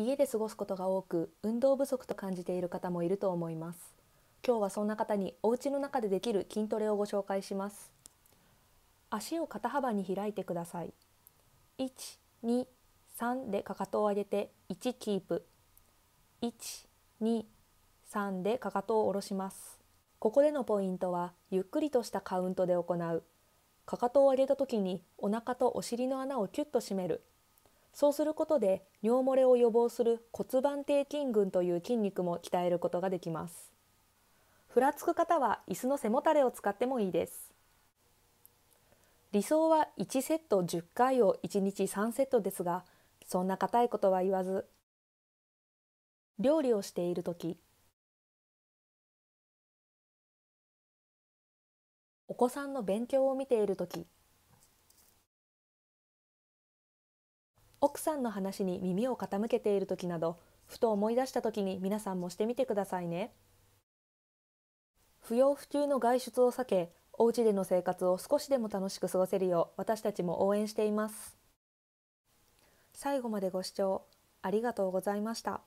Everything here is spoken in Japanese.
家で過ごすことが多く運動不足と感じている方もいると思います今日はそんな方にお家の中でできる筋トレをご紹介します足を肩幅に開いてください1,2,3でかかとを上げて1キープ1,2,3でかかとを下ろしますここでのポイントはゆっくりとしたカウントで行うかかとを上げた時にお腹とお尻の穴をキュッと締めるそうすることで尿漏れを予防する骨盤底筋群という筋肉も鍛えることができますふらつく方は椅子の背もたれを使ってもいいです理想は1セット10回を1日3セットですがそんな硬いことは言わず料理をしている時お子さんの勉強を見ている時奥さんの話に耳を傾けている時などふと思い出した時に皆さんもしてみてくださいね不要不急の外出を避けお家での生活を少しでも楽しく過ごせるよう私たちも応援しています最後までご視聴ありがとうございました。